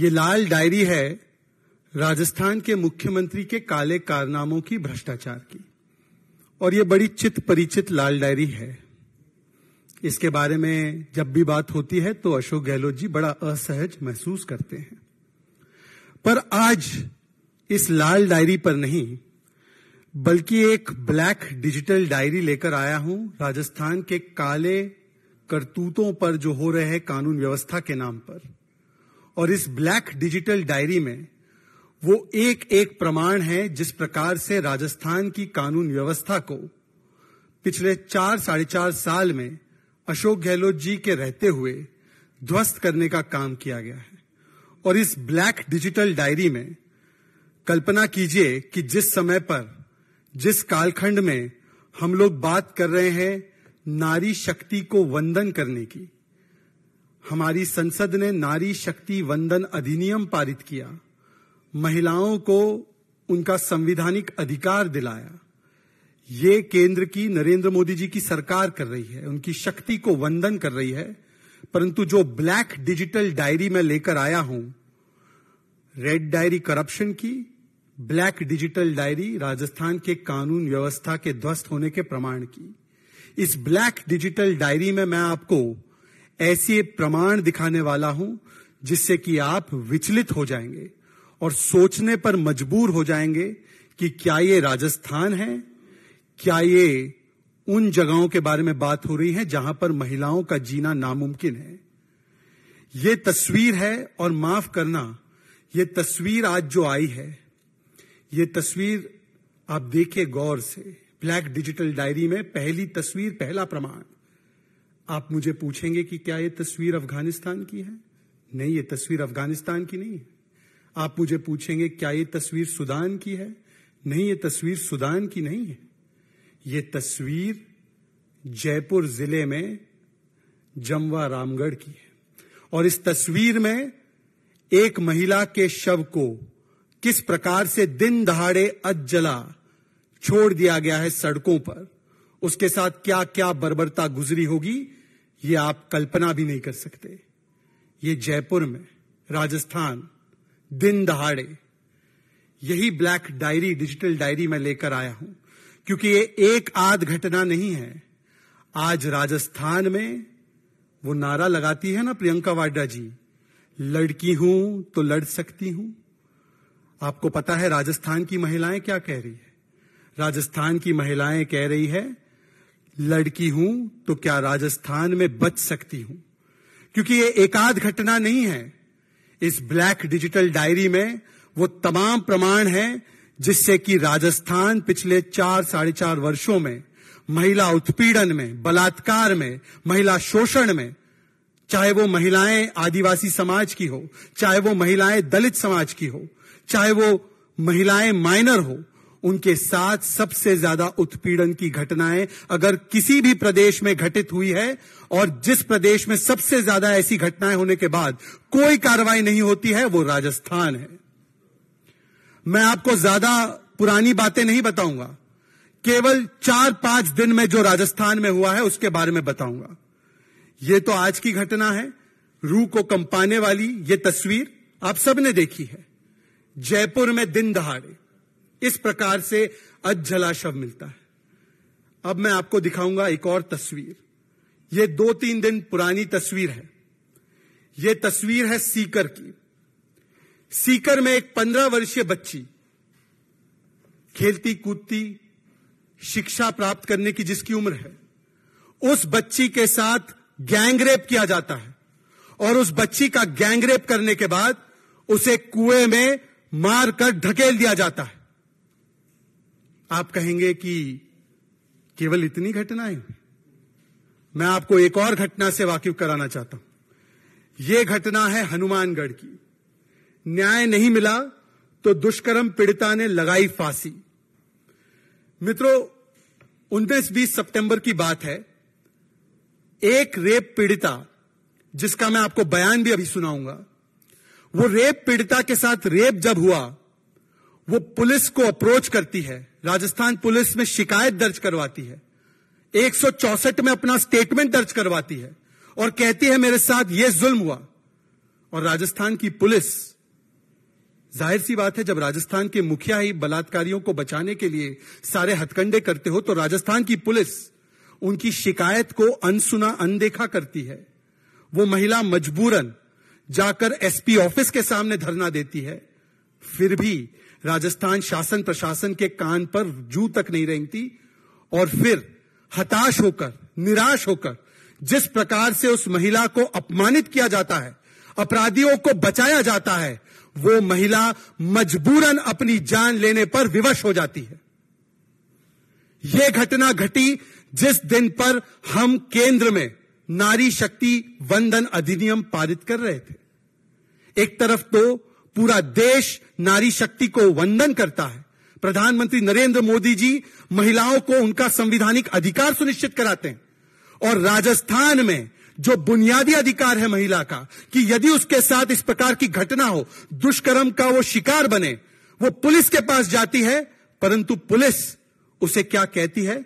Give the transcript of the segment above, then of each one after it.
ये लाल डायरी है राजस्थान के मुख्यमंत्री के काले कारनामों की भ्रष्टाचार की और ये बड़ी चित परिचित लाल डायरी है इसके बारे में जब भी बात होती है तो अशोक गहलोत जी बड़ा असहज महसूस करते हैं पर आज इस लाल डायरी पर नहीं बल्कि एक ब्लैक डिजिटल डायरी लेकर आया हूं राजस्थान के काले करतूतों पर जो हो रहे हैं कानून व्यवस्था के नाम पर और इस ब्लैक डिजिटल डायरी में वो एक एक प्रमाण है जिस प्रकार से राजस्थान की कानून व्यवस्था को पिछले चार साढ़े चार साल में अशोक गहलोत जी के रहते हुए ध्वस्त करने का काम किया गया है और इस ब्लैक डिजिटल डायरी में कल्पना कीजिए कि जिस समय पर जिस कालखंड में हम लोग बात कर रहे हैं नारी शक्ति को वंदन करने की हमारी संसद ने नारी शक्ति वंदन अधिनियम पारित किया महिलाओं को उनका संविधानिक अधिकार दिलाया ये केंद्र की नरेंद्र मोदी जी की सरकार कर रही है उनकी शक्ति को वंदन कर रही है परंतु जो ब्लैक डिजिटल डायरी में लेकर आया हूं रेड डायरी करप्शन की ब्लैक डिजिटल डायरी राजस्थान के कानून व्यवस्था के ध्वस्त होने के प्रमाण की इस ब्लैक डिजिटल डायरी में मैं आपको ऐसे प्रमाण दिखाने वाला हूं जिससे कि आप विचलित हो जाएंगे और सोचने पर मजबूर हो जाएंगे कि क्या ये राजस्थान है क्या ये उन जगहों के बारे में बात हो रही है जहां पर महिलाओं का जीना नामुमकिन है ये तस्वीर है और माफ करना ये तस्वीर आज जो आई है ये तस्वीर आप देखे गौर से ब्लैक डिजिटल डायरी में पहली तस्वीर पहला प्रमाण आप मुझे पूछेंगे कि क्या ये तस्वीर अफगानिस्तान की है नहीं ये तस्वीर अफगानिस्तान की नहीं है आप मुझे पूछेंगे क्या ये तस्वीर सुदान की है नहीं ये तस्वीर सुदान की नहीं है ये तस्वीर जयपुर जिले में जमवा रामगढ़ की है और इस तस्वीर में एक महिला के शव को किस प्रकार से दिन दहाड़े अजला छोड़ दिया गया है सड़कों पर उसके साथ क्या क्या बर्बरता गुजरी होगी ये आप कल्पना भी नहीं कर सकते ये जयपुर में राजस्थान दिन दहाड़े यही ब्लैक डायरी डिजिटल डायरी में लेकर आया हूं क्योंकि ये एक आध घटना नहीं है आज राजस्थान में वो नारा लगाती है ना प्रियंका वाड्रा जी लड़की हूं तो लड़ सकती हूं आपको पता है राजस्थान की महिलाएं क्या कह रही है राजस्थान की महिलाएं कह रही है लड़की हूं तो क्या राजस्थान में बच सकती हूं क्योंकि ये एकाध घटना नहीं है इस ब्लैक डिजिटल डायरी में वो तमाम प्रमाण है जिससे कि राजस्थान पिछले चार साढ़े चार वर्षों में महिला उत्पीड़न में बलात्कार में महिला शोषण में चाहे वो महिलाएं आदिवासी समाज की हो चाहे वो महिलाएं दलित समाज की हो चाहे वो महिलाएं माइनर हो उनके साथ सबसे ज्यादा उत्पीड़न की घटनाएं अगर किसी भी प्रदेश में घटित हुई है और जिस प्रदेश में सबसे ज्यादा ऐसी घटनाएं होने के बाद कोई कार्रवाई नहीं होती है वो राजस्थान है मैं आपको ज्यादा पुरानी बातें नहीं बताऊंगा केवल चार पांच दिन में जो राजस्थान में हुआ है उसके बारे में बताऊंगा ये तो आज की घटना है रू को कंपाने वाली ये तस्वीर आप सबने देखी है जयपुर में दिन दहाड़े इस प्रकार से अजला शव मिलता है अब मैं आपको दिखाऊंगा एक और तस्वीर ये दो तीन दिन पुरानी तस्वीर है ये तस्वीर है सीकर की सीकर में एक पंद्रह वर्षीय बच्ची खेलती कूदती शिक्षा प्राप्त करने की जिसकी उम्र है उस बच्ची के साथ गैंगरेप किया जाता है और उस बच्ची का गैंगरेप करने के बाद उसे कुएं में मारकर ढकेल दिया जाता है आप कहेंगे कि केवल इतनी घटनाएं मैं आपको एक और घटना से वाकिफ कराना चाहता हूं यह घटना है हनुमानगढ़ की न्याय नहीं मिला तो दुष्कर्म पीड़िता ने लगाई फांसी मित्रों उन्नीस बीस सितंबर की बात है एक रेप पीड़िता जिसका मैं आपको बयान भी अभी सुनाऊंगा वो रेप पीड़िता के साथ रेप जब हुआ वो पुलिस को अप्रोच करती है राजस्थान पुलिस में शिकायत दर्ज करवाती है एक में अपना स्टेटमेंट दर्ज करवाती है और कहती है मेरे साथ ये जुल्म हुआ और राजस्थान की पुलिस जाहिर सी बात है जब राजस्थान के मुखिया ही बलात्कारियों को बचाने के लिए सारे हथकंडे करते हो तो राजस्थान की पुलिस उनकी शिकायत को अनसुना अनदेखा करती है वो महिला मजबूरन जाकर एसपी ऑफिस के सामने धरना देती है फिर भी राजस्थान शासन प्रशासन के कान पर जू तक नहीं रेंगती और फिर हताश होकर निराश होकर जिस प्रकार से उस महिला को अपमानित किया जाता है अपराधियों को बचाया जाता है वो महिला मजबूरन अपनी जान लेने पर विवश हो जाती है यह घटना घटी जिस दिन पर हम केंद्र में नारी शक्ति वंदन अधिनियम पारित कर रहे थे एक तरफ तो पूरा देश नारी शक्ति को वंदन करता है प्रधानमंत्री नरेंद्र मोदी जी महिलाओं को उनका संविधानिक अधिकार सुनिश्चित कराते हैं और राजस्थान में जो बुनियादी अधिकार है महिला का कि यदि उसके साथ इस प्रकार की घटना हो दुष्कर्म का वो शिकार बने वो पुलिस के पास जाती है परंतु पुलिस उसे क्या कहती है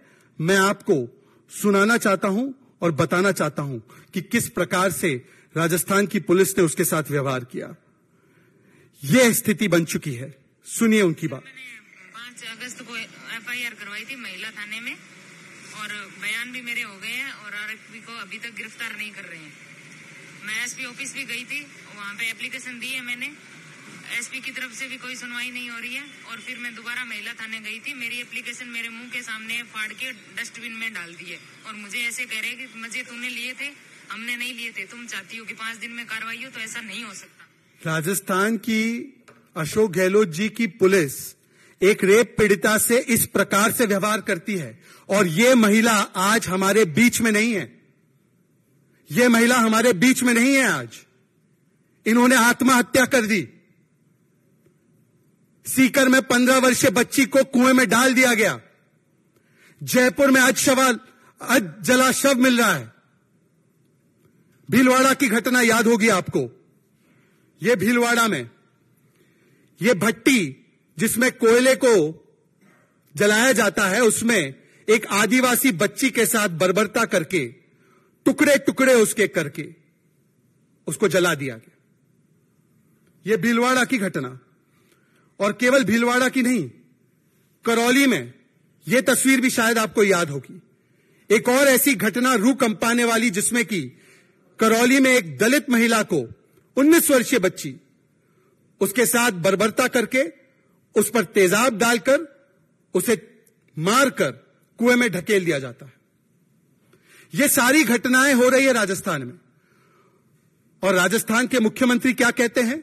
मैं आपको सुनाना चाहता हूं और बताना चाहता हूं कि किस प्रकार से राजस्थान की पुलिस ने उसके साथ व्यवहार किया ये स्थिति बन चुकी है सुनिए उनकी बात पांच अगस्त को एफ आई आर करवाई थी महिला थाने में और बयान भी मेरे हो गए हैं और आर को अभी तक गिरफ्तार नहीं कर रहे हैं मैं एसपी ऑफिस भी गई थी वहाँ पे एप्लीकेशन दी है मैंने एसपी की तरफ से भी कोई सुनवाई नहीं हो रही है और फिर मैं दोबारा महिला थाने गई थी मेरी एप्लीकेशन मेरे मुंह के सामने फाड़ के डस्टबिन में डाल दी है और मुझे ऐसे कह रहे कि मजे तूने लिए थे हमने नहीं लिए थे तुम चाहती हो कि पांच दिन में कार्रवाई हो तो ऐसा नहीं हो सकता राजस्थान की अशोक गहलोत जी की पुलिस एक रेप पीड़िता से इस प्रकार से व्यवहार करती है और ये महिला आज हमारे बीच में नहीं है ये महिला हमारे बीच में नहीं है आज इन्होंने आत्महत्या कर दी सीकर में पंद्रह वर्षीय बच्ची को कुएं में डाल दिया गया जयपुर में आज सवाल आज जला शव मिल रहा है भीलवाड़ा की घटना याद होगी आपको ये भीलवाड़ा में ये भट्टी जिसमें कोयले को जलाया जाता है उसमें एक आदिवासी बच्ची के साथ बर्बरता करके टुकड़े टुकड़े उसके करके उसको जला दिया गया यह भीलवाड़ा की घटना और केवल भीलवाड़ा की नहीं करौली में यह तस्वीर भी शायद आपको याद होगी एक और ऐसी घटना रू कंपाने वाली जिसमें कि करौली में एक दलित महिला को उन्नीस वर्षीय बच्ची उसके साथ बर्बरता करके उस पर तेजाब डालकर उसे मारकर कुएं में ढकेल दिया जाता है यह सारी घटनाएं हो रही है राजस्थान में और राजस्थान के मुख्यमंत्री क्या कहते हैं